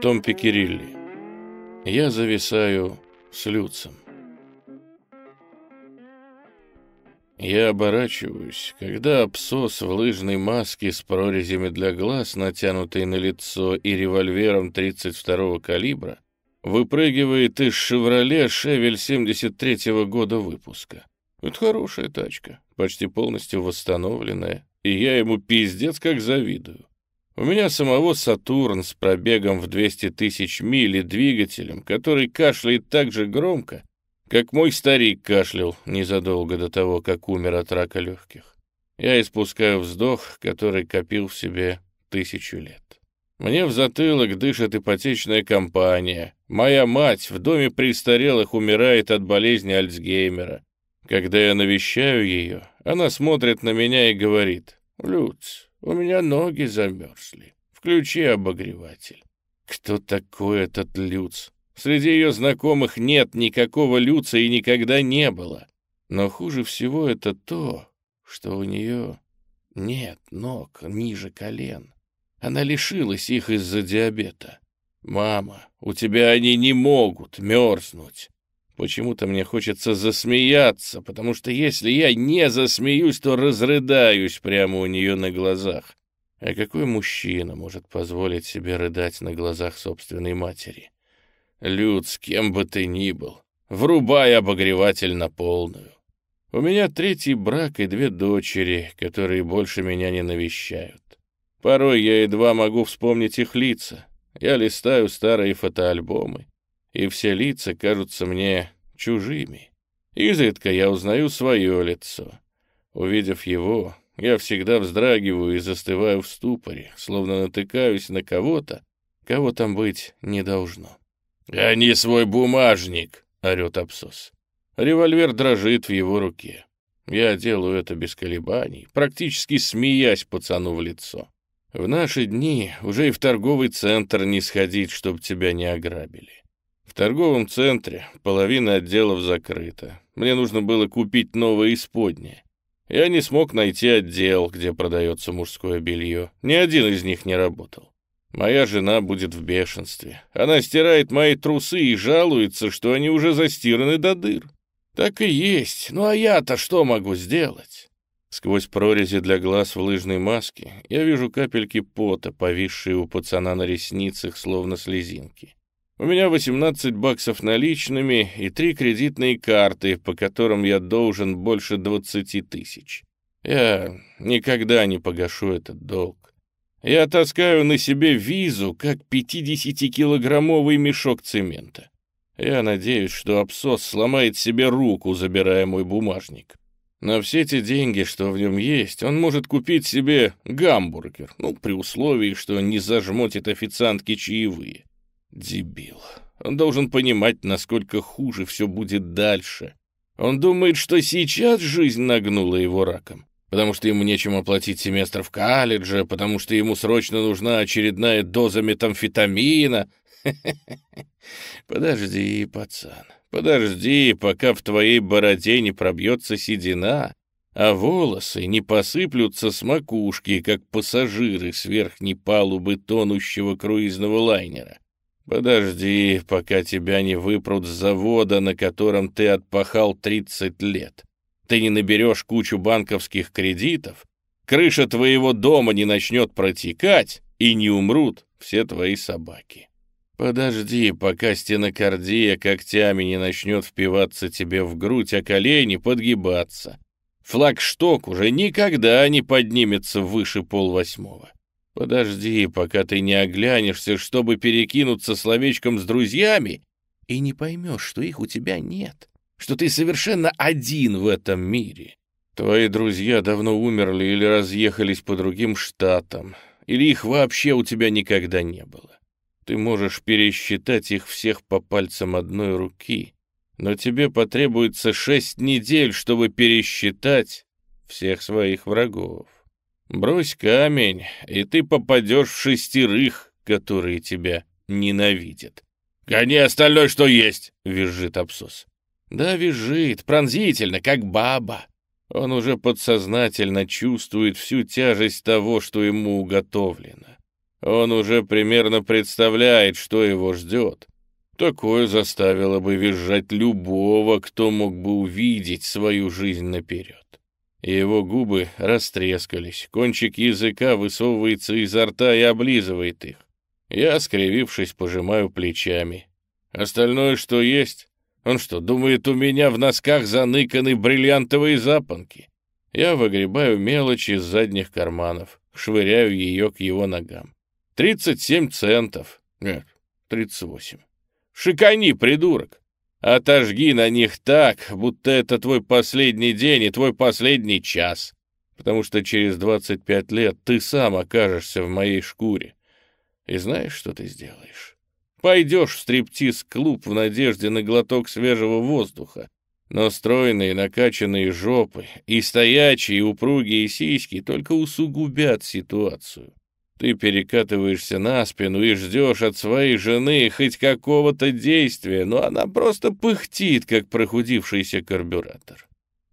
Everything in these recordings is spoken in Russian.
Том Пикерилли. Я зависаю с Люцем. Я оборачиваюсь, когда обсос в лыжной маске с прорезями для глаз, натянутый на лицо и револьвером 32-го калибра, Выпрыгивает из «Шевроле» «Шевель» 73-го года выпуска. Это хорошая тачка, почти полностью восстановленная, и я ему пиздец как завидую. У меня самого «Сатурн» с пробегом в 200 тысяч миль и двигателем, который кашляет так же громко, как мой старик кашлял незадолго до того, как умер от рака легких. Я испускаю вздох, который копил в себе тысячу лет. Мне в затылок дышит ипотечная компания. Моя мать в доме престарелых умирает от болезни Альцгеймера. Когда я навещаю ее, она смотрит на меня и говорит, «Люц, у меня ноги замерзли. Включи обогреватель». Кто такой этот Люц? Среди ее знакомых нет никакого Люца и никогда не было. Но хуже всего это то, что у нее нет ног ниже колен. Она лишилась их из-за диабета. «Мама, у тебя они не могут мерзнуть!» Почему-то мне хочется засмеяться, потому что если я не засмеюсь, то разрыдаюсь прямо у нее на глазах. А какой мужчина может позволить себе рыдать на глазах собственной матери? Люд, с кем бы ты ни был, врубай обогреватель на полную. У меня третий брак и две дочери, которые больше меня не навещают. Порой я едва могу вспомнить их лица. Я листаю старые фотоальбомы, и все лица кажутся мне чужими. Изредка я узнаю свое лицо. Увидев его, я всегда вздрагиваю и застываю в ступоре, словно натыкаюсь на кого-то, кого там быть не должно. «Гони «А свой бумажник!» — орет Апсос. Револьвер дрожит в его руке. Я делаю это без колебаний, практически смеясь пацану в лицо. В наши дни уже и в торговый центр не сходить, чтобы тебя не ограбили. В торговом центре половина отделов закрыта. Мне нужно было купить новое исподнее. Я не смог найти отдел, где продается мужское белье. Ни один из них не работал. Моя жена будет в бешенстве. Она стирает мои трусы и жалуется, что они уже застираны до дыр. Так и есть. Ну а я-то что могу сделать? Сквозь прорези для глаз в лыжной маске я вижу капельки пота, повисшие у пацана на ресницах, словно слезинки. У меня 18 баксов наличными и три кредитные карты, по которым я должен больше 20 тысяч. Я никогда не погашу этот долг. Я таскаю на себе визу, как 50-килограммовый мешок цемента. Я надеюсь, что абсос сломает себе руку, забирая мой бумажник. На все те деньги, что в нем есть, он может купить себе гамбургер, ну, при условии, что не зажмотит официантки чаевые. Дебил. Он должен понимать, насколько хуже все будет дальше. Он думает, что сейчас жизнь нагнула его раком, потому что ему нечем оплатить семестр в колледже, потому что ему срочно нужна очередная доза метамфетамина. Подожди, пацан. Подожди, пока в твоей бороде не пробьется седина, а волосы не посыплются с макушки, как пассажиры с верхней палубы тонущего круизного лайнера. Подожди, пока тебя не выпрут с завода, на котором ты отпахал 30 лет. Ты не наберешь кучу банковских кредитов, крыша твоего дома не начнет протекать, и не умрут все твои собаки. Подожди, пока стенокардия когтями не начнет впиваться тебе в грудь, а колени подгибаться. Флагшток уже никогда не поднимется выше полвосьмого. Подожди, пока ты не оглянешься, чтобы перекинуться словечком с друзьями, и не поймешь, что их у тебя нет, что ты совершенно один в этом мире. Твои друзья давно умерли или разъехались по другим штатам, или их вообще у тебя никогда не было. Ты можешь пересчитать их всех по пальцам одной руки, но тебе потребуется шесть недель, чтобы пересчитать всех своих врагов. Брось камень, и ты попадешь в шестерых, которые тебя ненавидят. «Гони остальное, что есть!» — визжит Абсус. «Да, визжит, пронзительно, как баба!» Он уже подсознательно чувствует всю тяжесть того, что ему уготовлено. Он уже примерно представляет, что его ждет. Такое заставило бы визжать любого, кто мог бы увидеть свою жизнь наперед. Его губы растрескались, кончик языка высовывается изо рта и облизывает их. Я, скривившись, пожимаю плечами. Остальное, что есть, он что, думает, у меня в носках заныканы бриллиантовые запонки? Я выгребаю мелочи из задних карманов, швыряю ее к его ногам. 37 центов. Нет, 38. Шикани, придурок. Отожги на них так, будто это твой последний день и твой последний час. Потому что через 25 лет ты сам окажешься в моей шкуре. И знаешь, что ты сделаешь? Пойдешь в стриптиз-клуб в надежде на глоток свежего воздуха, но стройные накачанные жопы и стоячие упругие сиськи только усугубят ситуацию. Ты перекатываешься на спину и ждешь от своей жены хоть какого-то действия, но она просто пыхтит, как прохудившийся карбюратор.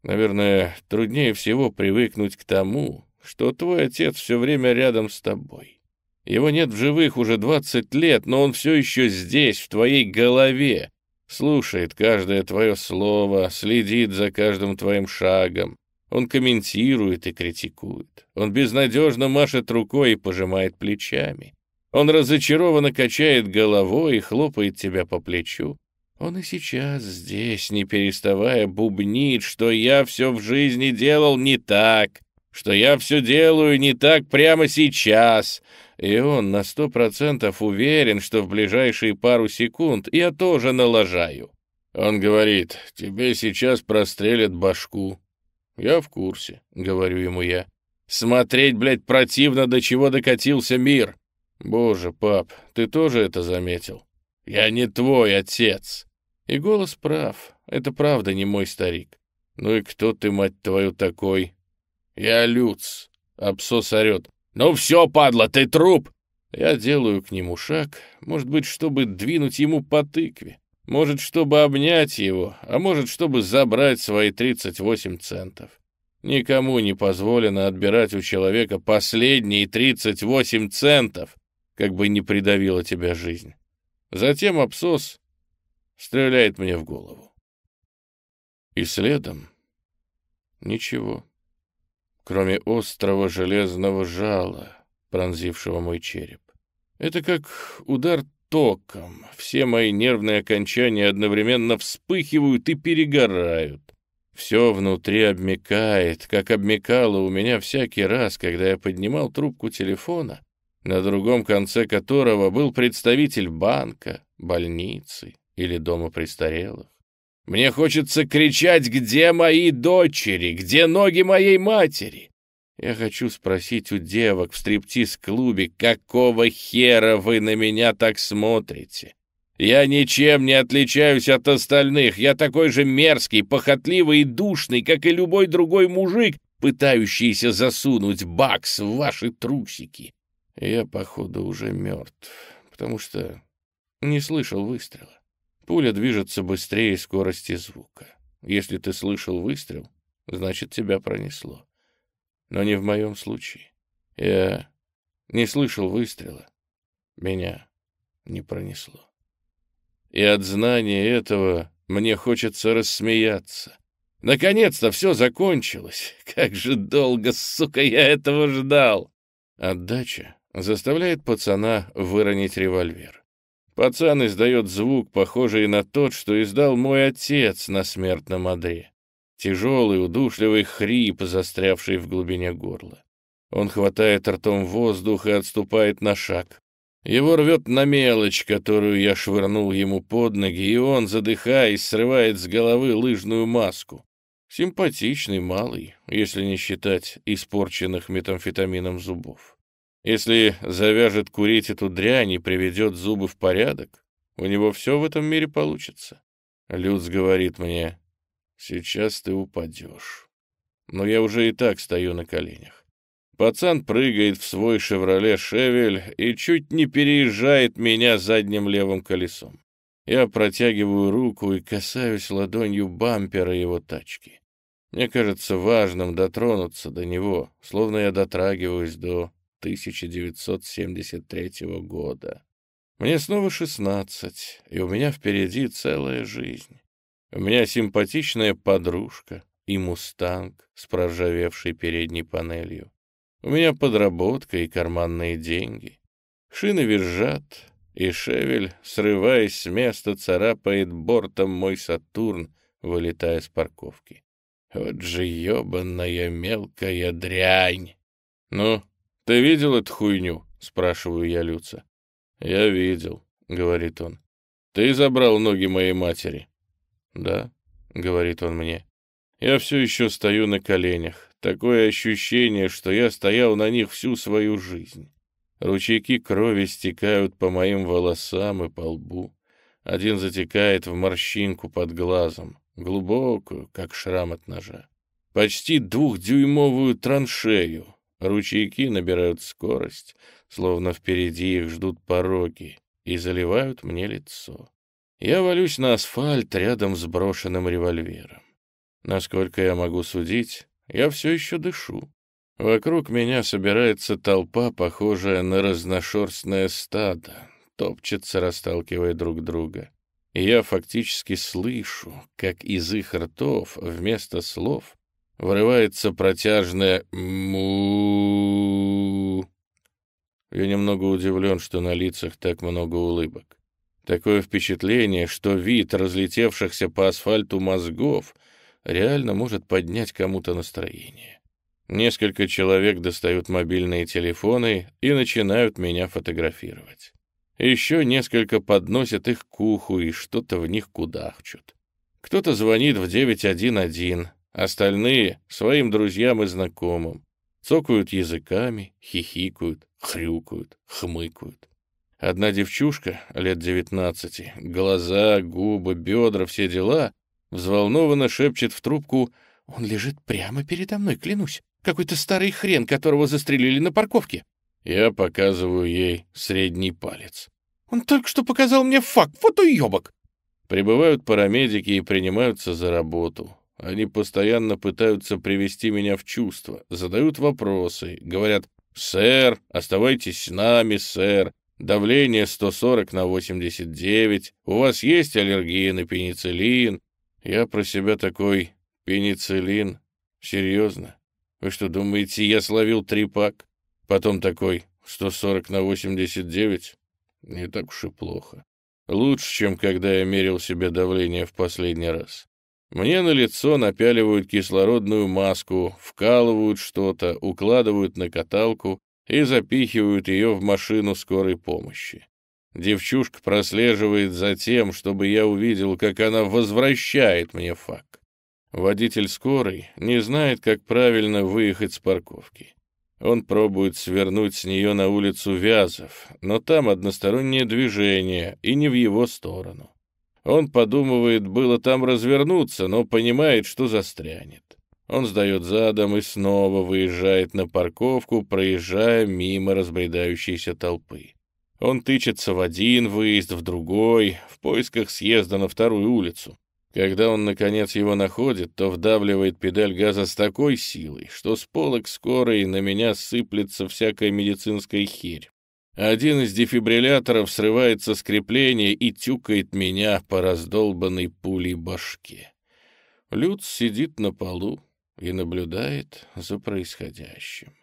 Наверное, труднее всего привыкнуть к тому, что твой отец все время рядом с тобой. Его нет в живых уже 20 лет, но он все еще здесь, в твоей голове, слушает каждое твое слово, следит за каждым твоим шагом. Он комментирует и критикует. Он безнадежно машет рукой и пожимает плечами. Он разочарованно качает головой и хлопает тебя по плечу. Он и сейчас здесь, не переставая, бубнит, что я все в жизни делал не так, что я все делаю не так прямо сейчас. И он на сто процентов уверен, что в ближайшие пару секунд я тоже налажаю. Он говорит, тебе сейчас прострелят башку. «Я в курсе», — говорю ему я. «Смотреть, блядь, противно, до чего докатился мир!» «Боже, пап, ты тоже это заметил?» «Я не твой отец!» И голос прав. Это правда не мой старик. «Ну и кто ты, мать твою, такой?» «Я Люц!» — Абсос орёт. «Ну все, падла, ты труп!» Я делаю к нему шаг, может быть, чтобы двинуть ему по тыкве. Может, чтобы обнять его, а может, чтобы забрать свои 38 центов. Никому не позволено отбирать у человека последние 38 центов, как бы не придавила тебя жизнь. Затем абсос стреляет мне в голову. И следом ничего, кроме острого железного жала, пронзившего мой череп. Это как удар током. Все мои нервные окончания одновременно вспыхивают и перегорают. Все внутри обмекает, как обмекало у меня всякий раз, когда я поднимал трубку телефона, на другом конце которого был представитель банка, больницы или дома престарелых. Мне хочется кричать «Где мои дочери? Где ноги моей матери?» Я хочу спросить у девок в стриптиз-клубе, какого хера вы на меня так смотрите? Я ничем не отличаюсь от остальных. Я такой же мерзкий, похотливый и душный, как и любой другой мужик, пытающийся засунуть бакс в ваши трусики. Я, походу, уже мертв, потому что не слышал выстрела. Пуля движется быстрее скорости звука. Если ты слышал выстрел, значит, тебя пронесло но не в моем случае. Я не слышал выстрела. Меня не пронесло. И от знания этого мне хочется рассмеяться. Наконец-то все закончилось. Как же долго, сука, я этого ждал. Отдача заставляет пацана выронить револьвер. Пацан издает звук, похожий на тот, что издал мой отец на смертном одре. Тяжелый, удушливый хрип, застрявший в глубине горла. Он хватает ртом воздух и отступает на шаг. Его рвет на мелочь, которую я швырнул ему под ноги, и он, задыхаясь, срывает с головы лыжную маску. Симпатичный малый, если не считать испорченных метамфетамином зубов. Если завяжет курить эту дрянь и приведет зубы в порядок, у него все в этом мире получится. Люц говорит мне, Сейчас ты упадешь. Но я уже и так стою на коленях. Пацан прыгает в свой «Шевроле Шевель» и чуть не переезжает меня задним левым колесом. Я протягиваю руку и касаюсь ладонью бампера его тачки. Мне кажется важным дотронуться до него, словно я дотрагиваюсь до 1973 года. Мне снова 16, и у меня впереди целая жизнь. У меня симпатичная подружка и мустанг с проржавевшей передней панелью. У меня подработка и карманные деньги. Шины визжат, и Шевель, срываясь с места, царапает бортом мой Сатурн, вылетая с парковки. Вот же ёбаная мелкая дрянь! Ну, ты видел эту хуйню? — спрашиваю я Люца. «Я видел», — говорит он. «Ты забрал ноги моей матери». «Да», — говорит он мне, — «я все еще стою на коленях. Такое ощущение, что я стоял на них всю свою жизнь. Ручейки крови стекают по моим волосам и по лбу. Один затекает в морщинку под глазом, глубокую, как шрам от ножа. Почти двухдюймовую траншею. Ручейки набирают скорость, словно впереди их ждут пороги, и заливают мне лицо. Я валюсь на асфальт рядом с брошенным револьвером. Насколько я могу судить, я все еще дышу. Вокруг меня собирается толпа, похожая на разношерстное стадо, топчется, расталкивая друг друга. я фактически слышу, как из их ртов вместо слов вырывается протяжное му. Я немного удивлен, что на лицах так много улыбок. Такое впечатление, что вид разлетевшихся по асфальту мозгов реально может поднять кому-то настроение. Несколько человек достают мобильные телефоны и начинают меня фотографировать. Еще несколько подносят их к уху и что-то в них кудахчут. Кто-то звонит в 911, остальные — своим друзьям и знакомым. Цокают языками, хихикают, хрюкают, хмыкают. Одна девчушка, лет 19, глаза, губы, бедра, все дела, взволнованно шепчет в трубку «Он лежит прямо передо мной, клянусь. Какой-то старый хрен, которого застрелили на парковке». Я показываю ей средний палец. «Он только что показал мне факт, вот уебок!» Прибывают парамедики и принимаются за работу. Они постоянно пытаются привести меня в чувство, задают вопросы, говорят «Сэр, оставайтесь с нами, сэр», давление 140 на 89, у вас есть аллергия на пенициллин. Я про себя такой, пенициллин, серьезно? Вы что, думаете, я словил трипак? Потом такой, 140 на 89? Не так уж и плохо. Лучше, чем когда я мерил себе давление в последний раз. Мне на лицо напяливают кислородную маску, вкалывают что-то, укладывают на каталку, и запихивают ее в машину скорой помощи. Девчушка прослеживает за тем, чтобы я увидел, как она возвращает мне фак. Водитель скорой не знает, как правильно выехать с парковки. Он пробует свернуть с нее на улицу Вязов, но там одностороннее движение и не в его сторону. Он подумывает было там развернуться, но понимает, что застрянет. Он сдает задом и снова выезжает на парковку, проезжая мимо разбредающейся толпы. Он тычется в один выезд, в другой, в поисках съезда на вторую улицу. Когда он, наконец, его находит, то вдавливает педаль газа с такой силой, что с полок скорой на меня сыплется всякая медицинская херь. Один из дефибрилляторов срывается с крепления и тюкает меня по раздолбанной пулей башке. Люц сидит на полу, и наблюдает за происходящим.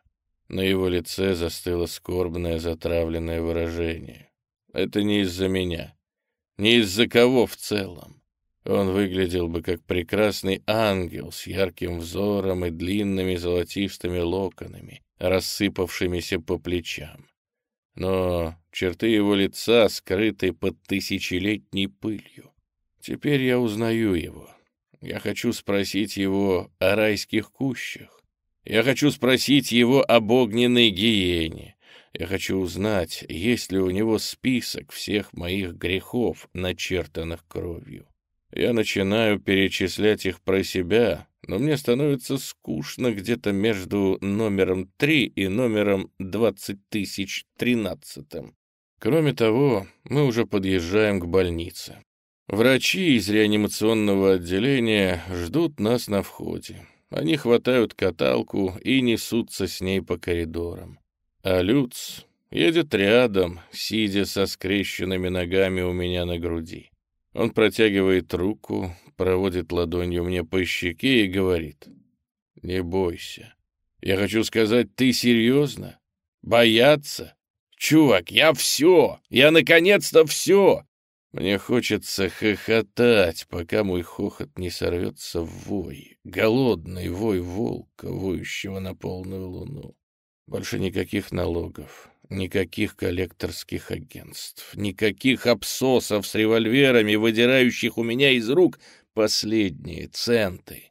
На его лице застыло скорбное затравленное выражение. Это не из-за меня, не из-за кого в целом. Он выглядел бы как прекрасный ангел с ярким взором и длинными золотистыми локонами, рассыпавшимися по плечам. Но черты его лица скрыты под тысячелетней пылью. Теперь я узнаю его. Я хочу спросить его о райских кущах. Я хочу спросить его об огненной гиене. Я хочу узнать, есть ли у него список всех моих грехов, начертанных кровью. Я начинаю перечислять их про себя, но мне становится скучно где-то между номером 3 и номером 20013. Кроме того, мы уже подъезжаем к больнице. Врачи из реанимационного отделения ждут нас на входе. Они хватают каталку и несутся с ней по коридорам. А Люц едет рядом, сидя со скрещенными ногами у меня на груди. Он протягивает руку, проводит ладонью мне по щеке и говорит. «Не бойся. Я хочу сказать, ты серьезно? Бояться? Чувак, я все! Я наконец-то все! Мне хочется хохотать, пока мой хохот не сорвется в вой, голодный вой волка, воющего на полную луну. Больше никаких налогов, никаких коллекторских агентств, никаких обсосов с револьверами, выдирающих у меня из рук последние центы.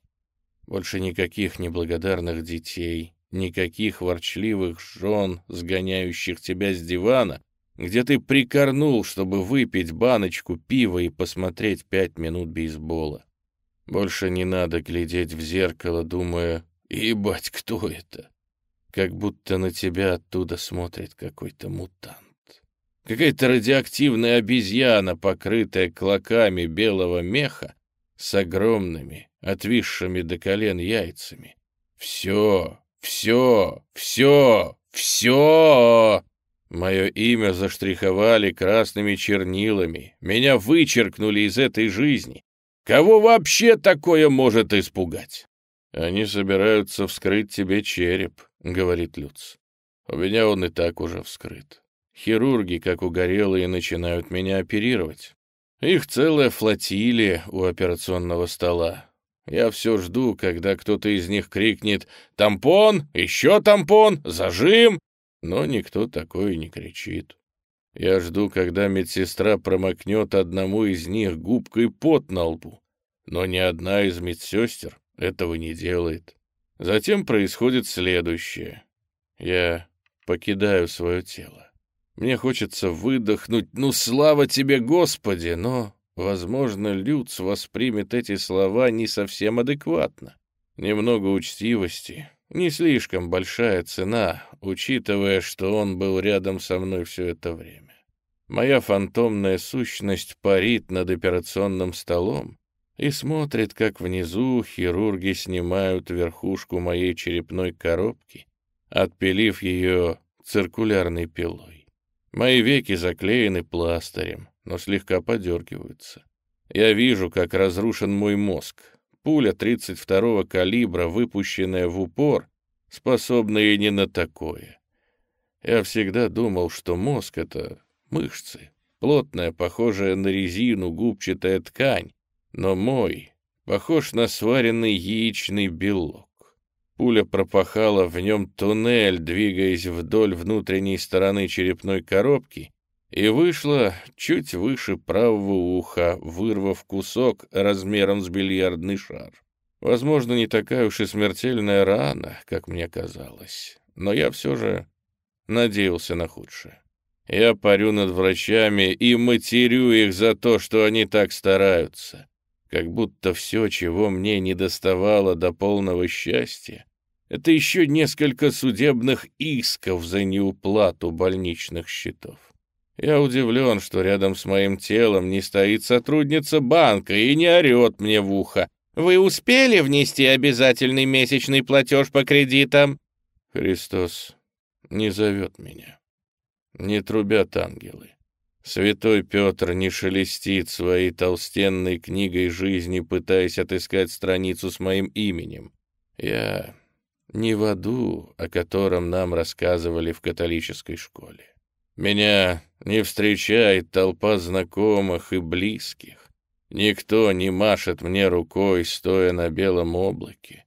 Больше никаких неблагодарных детей, никаких ворчливых жен, сгоняющих тебя с дивана где ты прикорнул, чтобы выпить баночку пива и посмотреть пять минут бейсбола. Больше не надо глядеть в зеркало, думая, ебать, кто это? Как будто на тебя оттуда смотрит какой-то мутант. Какая-то радиоактивная обезьяна, покрытая клоками белого меха, с огромными, отвисшими до колен яйцами. Все, все, все, все! Мое имя заштриховали красными чернилами, меня вычеркнули из этой жизни. Кого вообще такое может испугать? «Они собираются вскрыть тебе череп», — говорит Люц. «У меня он и так уже вскрыт. Хирурги, как угорелые, начинают меня оперировать. Их целая флотилия у операционного стола. Я все жду, когда кто-то из них крикнет «Тампон! Еще тампон! Зажим!» но никто такое не кричит. Я жду, когда медсестра промокнет одному из них губкой пот на лбу, но ни одна из медсестер этого не делает. Затем происходит следующее. Я покидаю свое тело. Мне хочется выдохнуть «Ну, слава тебе, Господи!», но, возможно, Люц воспримет эти слова не совсем адекватно. Немного учтивости, не слишком большая цена, учитывая, что он был рядом со мной все это время. Моя фантомная сущность парит над операционным столом и смотрит, как внизу хирурги снимают верхушку моей черепной коробки, отпилив ее циркулярной пилой. Мои веки заклеены пластырем, но слегка подергиваются. Я вижу, как разрушен мой мозг, Пуля 32-го калибра, выпущенная в упор, способна и не на такое. Я всегда думал, что мозг — это мышцы, плотная, похожая на резину, губчатая ткань, но мой похож на сваренный яичный белок. Пуля пропахала в нем туннель, двигаясь вдоль внутренней стороны черепной коробки и вышла чуть выше правого уха, вырвав кусок размером с бильярдный шар. Возможно, не такая уж и смертельная рана, как мне казалось, но я все же надеялся на худшее. Я парю над врачами и матерю их за то, что они так стараются. Как будто все, чего мне не доставало до полного счастья, это еще несколько судебных исков за неуплату больничных счетов. Я удивлен, что рядом с моим телом не стоит сотрудница банка и не орет мне в ухо. «Вы успели внести обязательный месячный платеж по кредитам?» Христос не зовет меня. Не трубят ангелы. Святой Петр не шелестит своей толстенной книгой жизни, пытаясь отыскать страницу с моим именем. Я не в аду, о котором нам рассказывали в католической школе. Меня не встречает толпа знакомых и близких. Никто не машет мне рукой, стоя на белом облаке.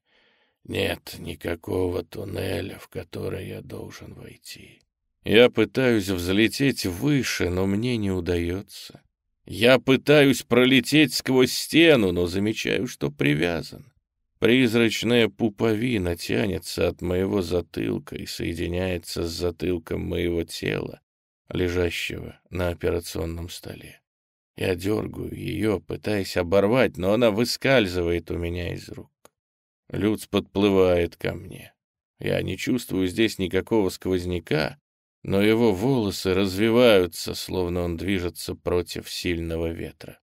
Нет никакого туннеля, в который я должен войти. Я пытаюсь взлететь выше, но мне не удается. Я пытаюсь пролететь сквозь стену, но замечаю, что привязан. Призрачная пуповина тянется от моего затылка и соединяется с затылком моего тела, лежащего на операционном столе. Я дергаю ее, пытаясь оборвать, но она выскальзывает у меня из рук. Люц подплывает ко мне. Я не чувствую здесь никакого сквозняка, но его волосы развиваются, словно он движется против сильного ветра.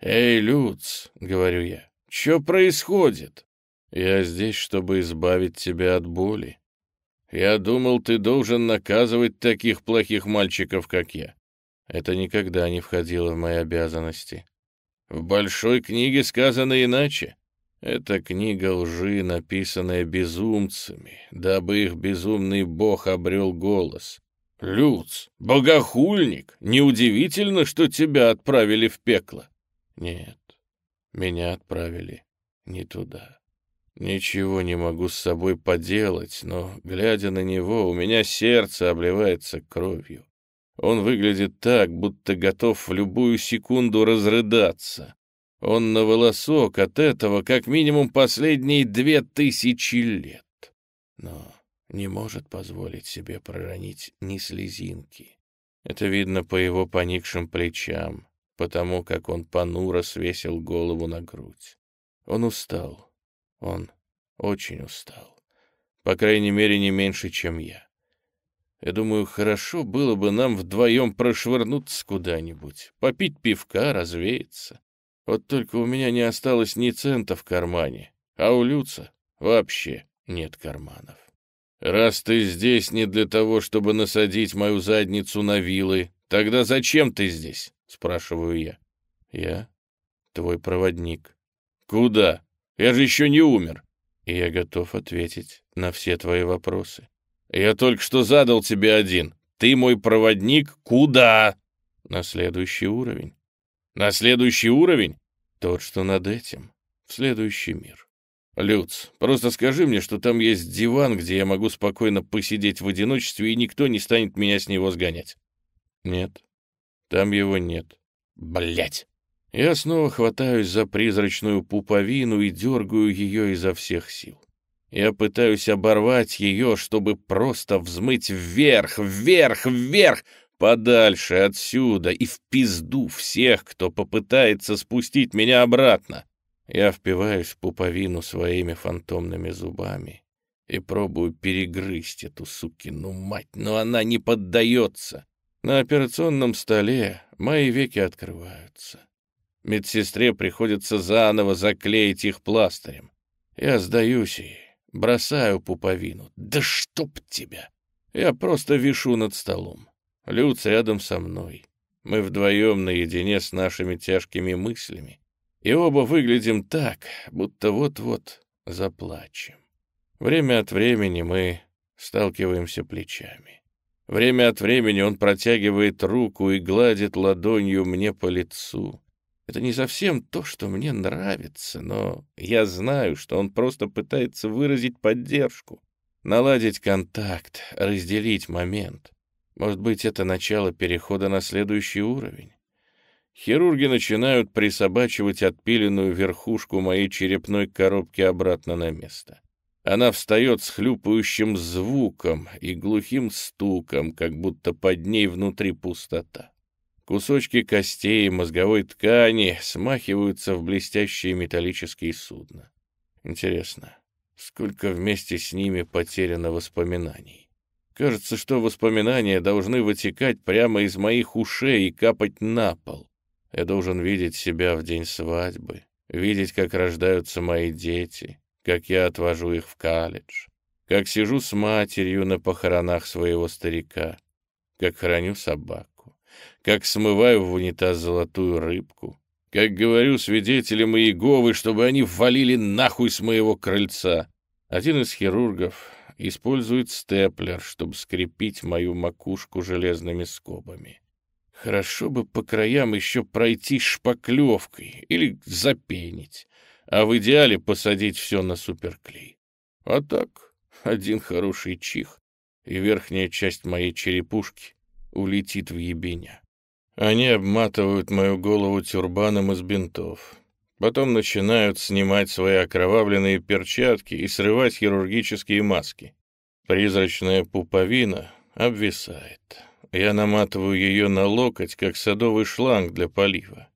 «Эй, Люц!» — говорю я. «Чё происходит?» «Я здесь, чтобы избавить тебя от боли», я думал, ты должен наказывать таких плохих мальчиков, как я. Это никогда не входило в мои обязанности. В большой книге сказано иначе. Это книга лжи, написанная безумцами, дабы их безумный бог обрел голос. Люц, богохульник, неудивительно, что тебя отправили в пекло. Нет, меня отправили не туда. Ничего не могу с собой поделать, но, глядя на него, у меня сердце обливается кровью. Он выглядит так, будто готов в любую секунду разрыдаться. Он на волосок от этого как минимум последние две тысячи лет. Но не может позволить себе проронить ни слезинки. Это видно по его поникшим плечам, потому как он понуро свесил голову на грудь. Он устал, он очень устал. По крайней мере, не меньше, чем я. Я думаю, хорошо было бы нам вдвоем прошвырнуться куда-нибудь, попить пивка, развеяться. Вот только у меня не осталось ни цента в кармане, а у Люца вообще нет карманов. Раз ты здесь не для того, чтобы насадить мою задницу на вилы, тогда зачем ты здесь? — спрашиваю я. Я твой проводник. Куда? Я же еще не умер. И я готов ответить на все твои вопросы. Я только что задал тебе один. Ты мой проводник куда? На следующий уровень. На следующий уровень? Тот, что над этим. В следующий мир. Люц, просто скажи мне, что там есть диван, где я могу спокойно посидеть в одиночестве, и никто не станет меня с него сгонять. Нет. Там его нет. Блять. Я снова хватаюсь за призрачную пуповину и дергаю ее изо всех сил. Я пытаюсь оборвать ее, чтобы просто взмыть вверх, вверх, вверх, подальше отсюда и в пизду всех, кто попытается спустить меня обратно. Я впиваюсь в пуповину своими фантомными зубами и пробую перегрызть эту сукину мать, но она не поддается. На операционном столе мои веки открываются. Медсестре приходится заново заклеить их пластырем. Я сдаюсь ей, бросаю пуповину. Да чтоб тебя! Я просто вишу над столом. Люц рядом со мной. Мы вдвоем наедине с нашими тяжкими мыслями. И оба выглядим так, будто вот-вот заплачем. Время от времени мы сталкиваемся плечами. Время от времени он протягивает руку и гладит ладонью мне по лицу. Это не совсем то, что мне нравится, но я знаю, что он просто пытается выразить поддержку, наладить контакт, разделить момент. Может быть, это начало перехода на следующий уровень? Хирурги начинают присобачивать отпиленную верхушку моей черепной коробки обратно на место. Она встает с хлюпающим звуком и глухим стуком, как будто под ней внутри пустота. Кусочки костей и мозговой ткани смахиваются в блестящие металлические судна. Интересно, сколько вместе с ними потеряно воспоминаний? Кажется, что воспоминания должны вытекать прямо из моих ушей и капать на пол. Я должен видеть себя в день свадьбы, видеть, как рождаются мои дети, как я отвожу их в колледж, как сижу с матерью на похоронах своего старика, как храню собак как смываю в унитаз золотую рыбку, как говорю свидетелям Иеговы, чтобы они ввалили нахуй с моего крыльца. Один из хирургов использует степлер, чтобы скрепить мою макушку железными скобами. Хорошо бы по краям еще пройти шпаклевкой или запенить, а в идеале посадить все на суперклей. А так, один хороший чих, и верхняя часть моей черепушки улетит в ебеня. Они обматывают мою голову тюрбаном из бинтов. Потом начинают снимать свои окровавленные перчатки и срывать хирургические маски. Призрачная пуповина обвисает. Я наматываю ее на локоть, как садовый шланг для полива.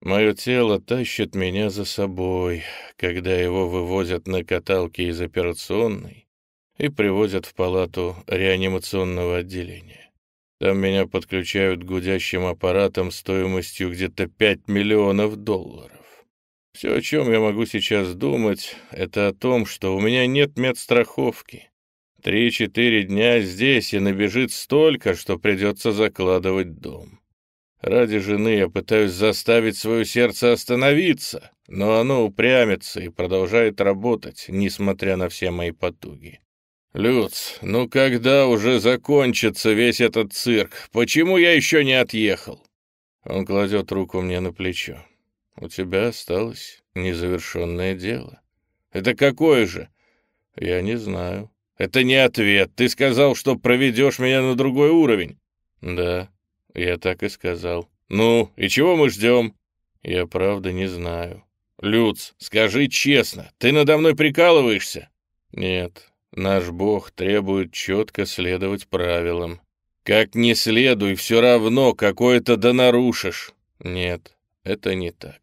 Мое тело тащит меня за собой, когда его вывозят на каталке из операционной и привозят в палату реанимационного отделения. Там меня подключают гудящим аппаратом стоимостью где-то 5 миллионов долларов. Все, о чем я могу сейчас думать, это о том, что у меня нет медстраховки. Три-четыре дня здесь и набежит столько, что придется закладывать дом. Ради жены я пытаюсь заставить свое сердце остановиться, но оно упрямится и продолжает работать, несмотря на все мои потуги. «Люц, ну когда уже закончится весь этот цирк? Почему я еще не отъехал?» Он кладет руку мне на плечо. «У тебя осталось незавершенное дело». «Это какое же?» «Я не знаю». «Это не ответ. Ты сказал, что проведешь меня на другой уровень». «Да, я так и сказал». «Ну, и чего мы ждем?» «Я правда не знаю». «Люц, скажи честно, ты надо мной прикалываешься?» «Нет, Наш Бог требует четко следовать правилам. Как не следуй, все равно какое-то да нарушишь. Нет, это не так.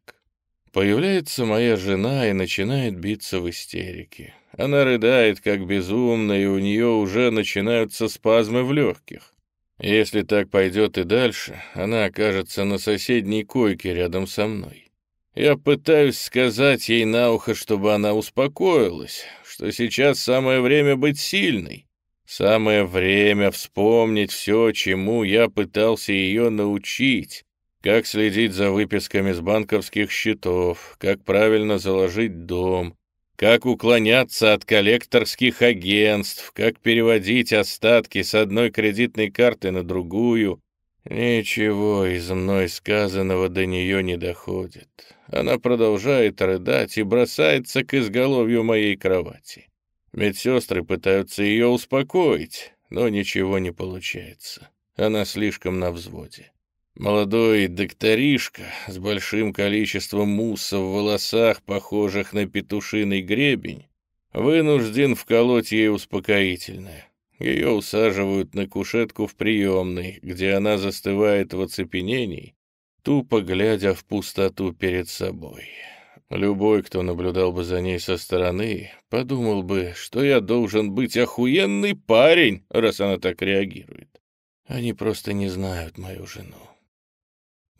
Появляется моя жена и начинает биться в истерике. Она рыдает, как безумная, и у нее уже начинаются спазмы в легких. Если так пойдет и дальше, она окажется на соседней койке рядом со мной. Я пытаюсь сказать ей на ухо, чтобы она успокоилась, что сейчас самое время быть сильной. Самое время вспомнить все, чему я пытался ее научить, как следить за выписками с банковских счетов, как правильно заложить дом, как уклоняться от коллекторских агентств, как переводить остатки с одной кредитной карты на другую, Ничего из мной сказанного до нее не доходит. Она продолжает рыдать и бросается к изголовью моей кровати. Медсестры пытаются ее успокоить, но ничего не получается. Она слишком на взводе. Молодой докторишка с большим количеством мусса в волосах, похожих на петушиный гребень, вынужден вколоть ей успокоительное. Ее усаживают на кушетку в приемной, где она застывает в оцепенении, тупо глядя в пустоту перед собой. Любой, кто наблюдал бы за ней со стороны, подумал бы, что я должен быть охуенный парень, раз она так реагирует. Они просто не знают мою жену.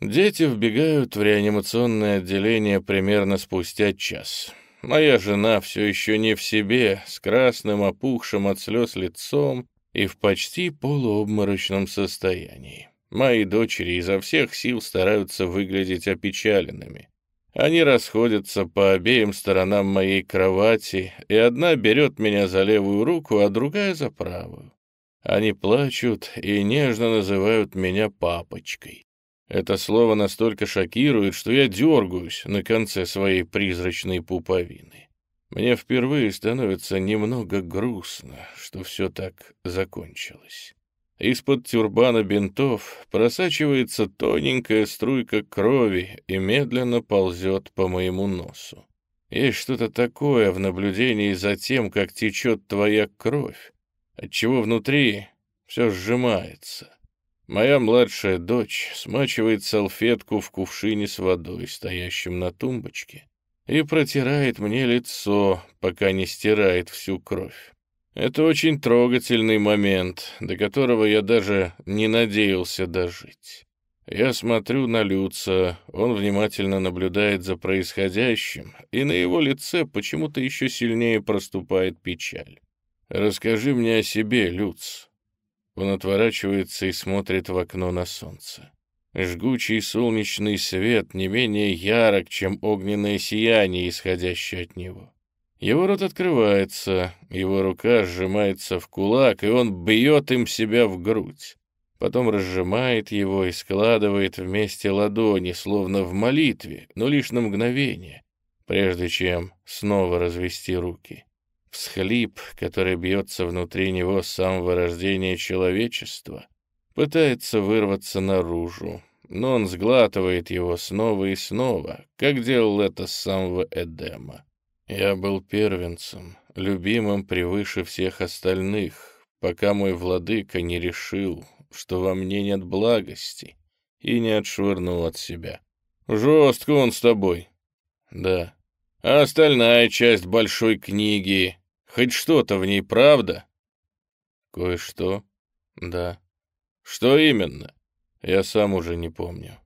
Дети вбегают в реанимационное отделение примерно спустя час моя жена все еще не в себе, с красным опухшим от слез лицом и в почти полуобморочном состоянии. Мои дочери изо всех сил стараются выглядеть опечаленными. Они расходятся по обеим сторонам моей кровати, и одна берет меня за левую руку, а другая за правую. Они плачут и нежно называют меня папочкой. Это слово настолько шокирует, что я дергаюсь на конце своей призрачной пуповины. Мне впервые становится немного грустно, что все так закончилось. Из-под тюрбана бинтов просачивается тоненькая струйка крови и медленно ползет по моему носу. Есть что-то такое в наблюдении за тем, как течет твоя кровь, отчего внутри все сжимается. Моя младшая дочь смачивает салфетку в кувшине с водой, стоящем на тумбочке, и протирает мне лицо, пока не стирает всю кровь. Это очень трогательный момент, до которого я даже не надеялся дожить. Я смотрю на Люца, он внимательно наблюдает за происходящим, и на его лице почему-то еще сильнее проступает печаль. «Расскажи мне о себе, Люц. Он отворачивается и смотрит в окно на солнце. Жгучий солнечный свет не менее ярок, чем огненное сияние, исходящее от него. Его рот открывается, его рука сжимается в кулак, и он бьет им себя в грудь. Потом разжимает его и складывает вместе ладони, словно в молитве, но лишь на мгновение, прежде чем снова развести руки. Всхлип, который бьется внутри него с самого рождения человечества, пытается вырваться наружу, но он сглатывает его снова и снова, как делал это с самого Эдема. Я был первенцем, любимым превыше всех остальных, пока мой владыка не решил, что во мне нет благости, и не отшвырнул от себя. Жестко он с тобой. Да. А остальная часть большой книги Хоть что-то в ней правда?» «Кое-что, да». «Что именно?» «Я сам уже не помню».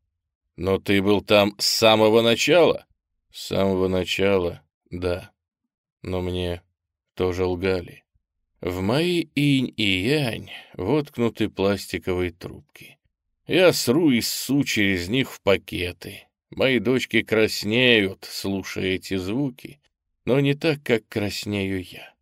«Но ты был там с самого начала?» «С самого начала, да. Но мне тоже лгали. В мои инь и янь воткнуты пластиковые трубки. Я сру и ссу через них в пакеты. Мои дочки краснеют, слушая эти звуки, но не так, как краснею я.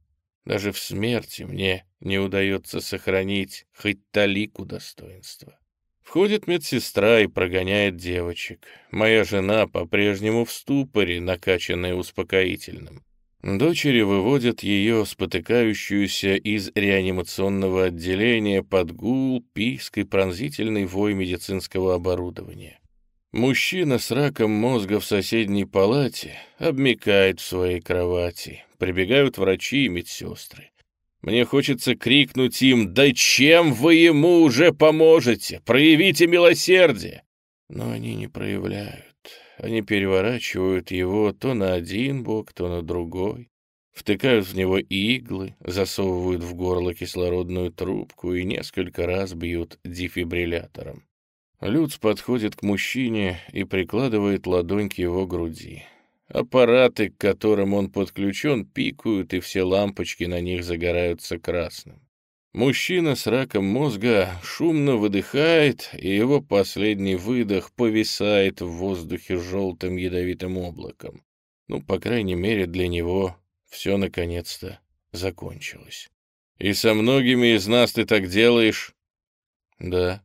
Даже в смерти мне не удается сохранить хоть талику достоинства. Входит медсестра и прогоняет девочек. Моя жена по-прежнему в ступоре, накачанная успокоительным. Дочери выводят ее, спотыкающуюся из реанимационного отделения, под гул, писк и пронзительный вой медицинского оборудования. Мужчина с раком мозга в соседней палате обмикает в своей кровати, Прибегают врачи и медсестры. Мне хочется крикнуть им «Да чем вы ему уже поможете? Проявите милосердие!» Но они не проявляют. Они переворачивают его то на один бок, то на другой, втыкают в него иглы, засовывают в горло кислородную трубку и несколько раз бьют дефибриллятором. Люц подходит к мужчине и прикладывает ладонь к его груди. Аппараты, к которым он подключен, пикают, и все лампочки на них загораются красным. Мужчина с раком мозга шумно выдыхает, и его последний выдох повисает в воздухе желтым ядовитым облаком. Ну, по крайней мере, для него все наконец-то закончилось. «И со многими из нас ты так делаешь?» «Да».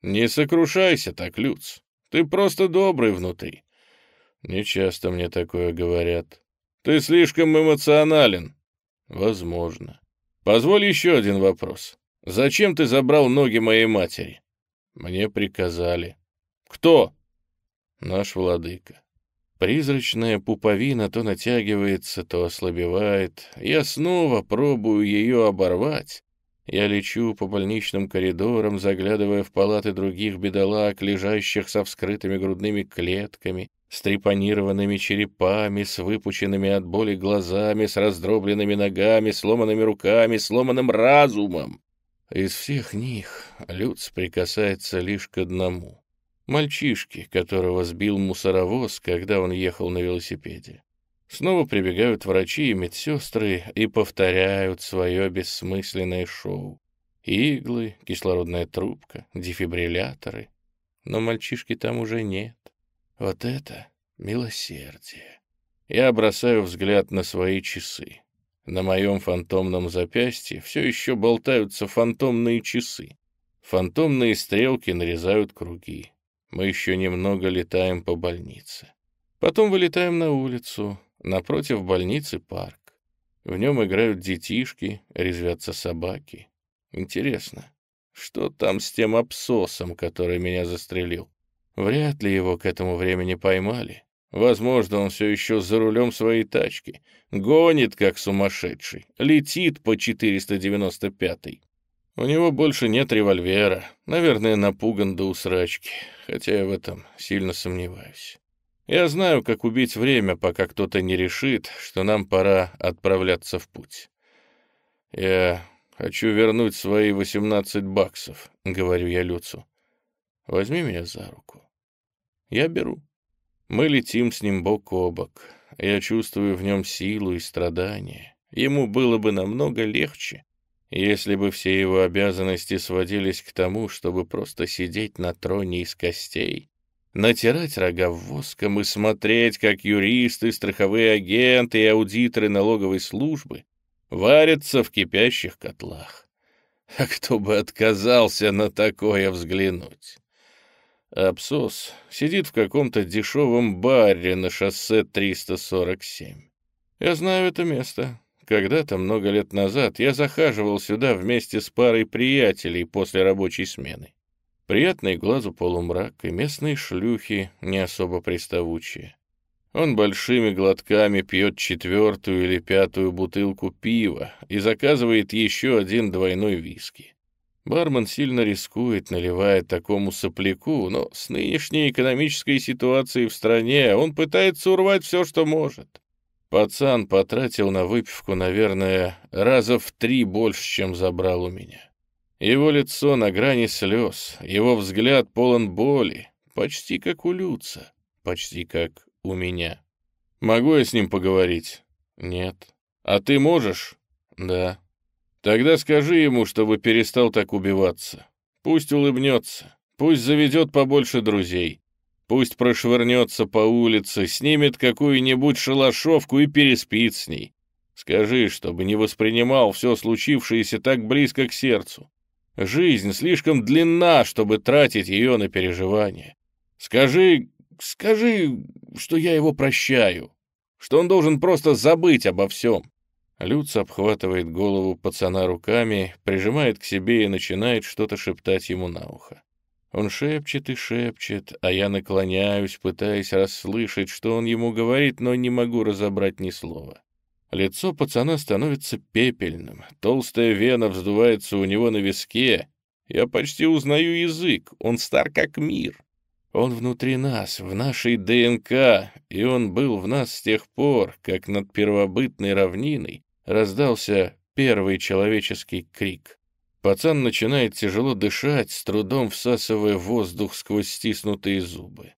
«Не сокрушайся так, Люц. Ты просто добрый внутри. Нечасто мне такое говорят. Ты слишком эмоционален. Возможно. Позволь еще один вопрос. Зачем ты забрал ноги моей матери? Мне приказали. Кто? Наш владыка. Призрачная пуповина то натягивается, то ослабевает. Я снова пробую ее оборвать. Я лечу по больничным коридорам, заглядывая в палаты других бедолаг, лежащих со вскрытыми грудными клетками, с трепанированными черепами, с выпученными от боли глазами, с раздробленными ногами, сломанными руками, сломанным разумом. Из всех них Люц прикасается лишь к одному — мальчишке, которого сбил мусоровоз, когда он ехал на велосипеде. Снова прибегают врачи и медсестры и повторяют свое бессмысленное шоу. Иглы, кислородная трубка, дефибрилляторы. Но мальчишки там уже нет. Вот это милосердие. Я бросаю взгляд на свои часы. На моем фантомном запястье все еще болтаются фантомные часы. Фантомные стрелки нарезают круги. Мы еще немного летаем по больнице. Потом вылетаем на улицу. Напротив больницы парк. В нем играют детишки, резвятся собаки. Интересно, что там с тем абсосом, который меня застрелил? Вряд ли его к этому времени поймали. Возможно, он все еще за рулем своей тачки. Гонит, как сумасшедший. Летит по 495-й. У него больше нет револьвера. Наверное, напуган до усрачки. Хотя я в этом сильно сомневаюсь. Я знаю, как убить время, пока кто-то не решит, что нам пора отправляться в путь. Я хочу вернуть свои 18 баксов, — говорю я Люцу. Возьми меня за руку. Я беру. Мы летим с ним бок о бок. Я чувствую в нем силу и страдания. Ему было бы намного легче, если бы все его обязанности сводились к тому, чтобы просто сидеть на троне из костей, натирать рога в воском и смотреть, как юристы, страховые агенты и аудиторы налоговой службы варятся в кипящих котлах. А кто бы отказался на такое взглянуть? Абсос сидит в каком-то дешевом баре на шоссе 347. Я знаю это место. Когда-то, много лет назад, я захаживал сюда вместе с парой приятелей после рабочей смены. Приятный глазу полумрак и местные шлюхи, не особо приставучие. Он большими глотками пьет четвертую или пятую бутылку пива и заказывает еще один двойной виски. Бармен сильно рискует, наливая такому сопляку, но с нынешней экономической ситуацией в стране он пытается урвать все, что может. Пацан потратил на выпивку, наверное, раза в три больше, чем забрал у меня. Его лицо на грани слез, его взгляд полон боли, почти как у Люца, почти как у меня. «Могу я с ним поговорить?» «Нет». «А ты можешь?» «Да». Тогда скажи ему, чтобы перестал так убиваться. Пусть улыбнется, пусть заведет побольше друзей, пусть прошвырнется по улице, снимет какую-нибудь шалашовку и переспит с ней. Скажи, чтобы не воспринимал все случившееся так близко к сердцу. Жизнь слишком длинна, чтобы тратить ее на переживания. Скажи, скажи, что я его прощаю, что он должен просто забыть обо всем. Люц обхватывает голову пацана руками, прижимает к себе и начинает что-то шептать ему на ухо. Он шепчет и шепчет, а я наклоняюсь, пытаясь расслышать, что он ему говорит, но не могу разобрать ни слова. Лицо пацана становится пепельным, толстая вена вздувается у него на виске. Я почти узнаю язык, он стар как мир. Он внутри нас, в нашей ДНК, и он был в нас с тех пор, как над первобытной равниной раздался первый человеческий крик. Пацан начинает тяжело дышать, с трудом всасывая воздух сквозь стиснутые зубы.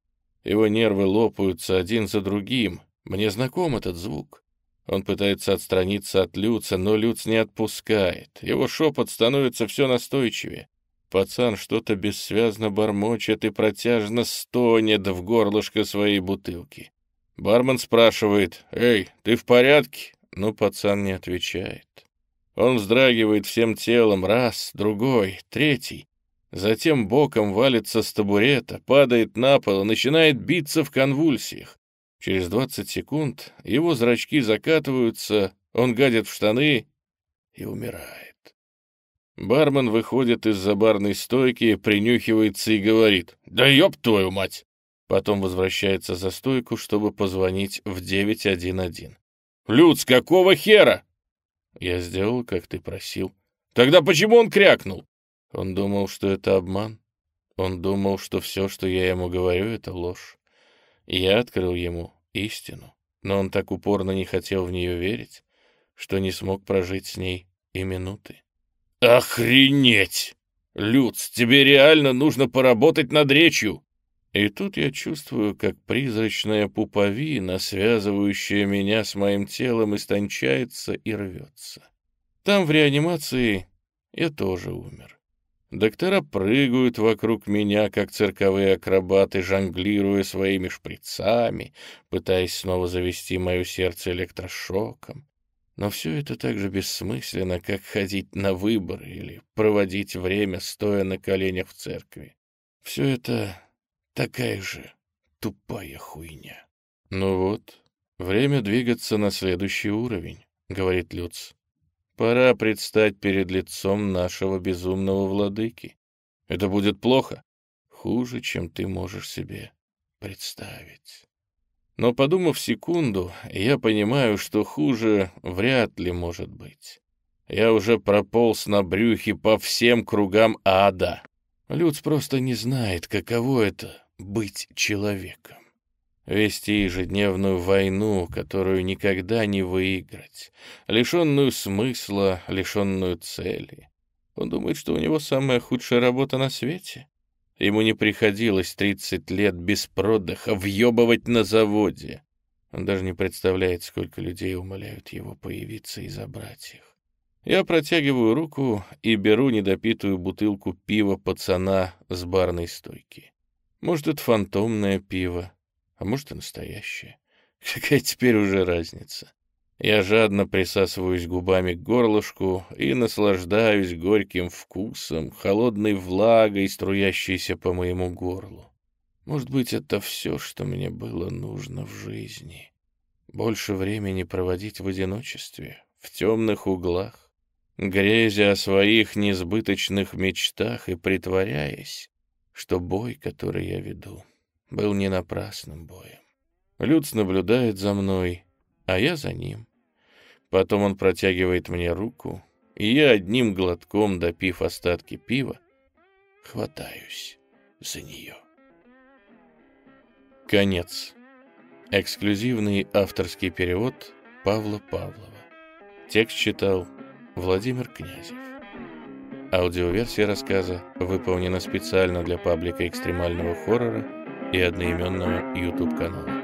Его нервы лопаются один за другим. Мне знаком этот звук. Он пытается отстраниться от Люца, но Люц не отпускает. Его шепот становится все настойчивее. Пацан что-то бессвязно бормочет и протяжно стонет в горлышко своей бутылки. Бармен спрашивает, «Эй, ты в порядке?» но пацан не отвечает. Он вздрагивает всем телом раз, другой, третий. Затем боком валится с табурета, падает на пол и начинает биться в конвульсиях. Через 20 секунд его зрачки закатываются, он гадит в штаны и умирает. Бармен выходит из-за барной стойки, принюхивается и говорит «Да ёб твою мать!» Потом возвращается за стойку, чтобы позвонить в 911. «Люц, какого хера?» «Я сделал, как ты просил». «Тогда почему он крякнул?» Он думал, что это обман. Он думал, что все, что я ему говорю, это ложь. я открыл ему истину. Но он так упорно не хотел в нее верить, что не смог прожить с ней и минуты. «Охренеть! Люц, тебе реально нужно поработать над речью!» И тут я чувствую, как призрачная пуповина, связывающая меня с моим телом, истончается и рвется. Там, в реанимации, я тоже умер. Доктора прыгают вокруг меня, как цирковые акробаты, жонглируя своими шприцами, пытаясь снова завести мое сердце электрошоком. Но все это так же бессмысленно, как ходить на выборы или проводить время, стоя на коленях в церкви. Все это Такая же тупая хуйня. «Ну вот, время двигаться на следующий уровень», — говорит Люц. «Пора предстать перед лицом нашего безумного владыки. Это будет плохо, хуже, чем ты можешь себе представить». Но, подумав секунду, я понимаю, что хуже вряд ли может быть. Я уже прополз на брюхе по всем кругам ада. Люц просто не знает, каково это быть человеком. Вести ежедневную войну, которую никогда не выиграть, лишенную смысла, лишенную цели. Он думает, что у него самая худшая работа на свете. Ему не приходилось 30 лет без продыха въебывать на заводе. Он даже не представляет, сколько людей умоляют его появиться и забрать их. Я протягиваю руку и беру недопитую бутылку пива пацана с барной стойки. Может, это фантомное пиво, а может, и настоящее. Какая теперь уже разница? Я жадно присасываюсь губами к горлышку и наслаждаюсь горьким вкусом, холодной влагой, струящейся по моему горлу. Может быть, это все, что мне было нужно в жизни. Больше времени проводить в одиночестве, в темных углах, грезя о своих несбыточных мечтах и притворяясь, что бой, который я веду, был не напрасным боем. Люц наблюдает за мной, а я за ним. Потом он протягивает мне руку, и я одним глотком, допив остатки пива, хватаюсь за нее. Конец. Эксклюзивный авторский перевод Павла Павлова. Текст читал Владимир Князев. Аудиоверсия рассказа выполнена специально для паблика экстремального хоррора и одноименного YouTube-канала.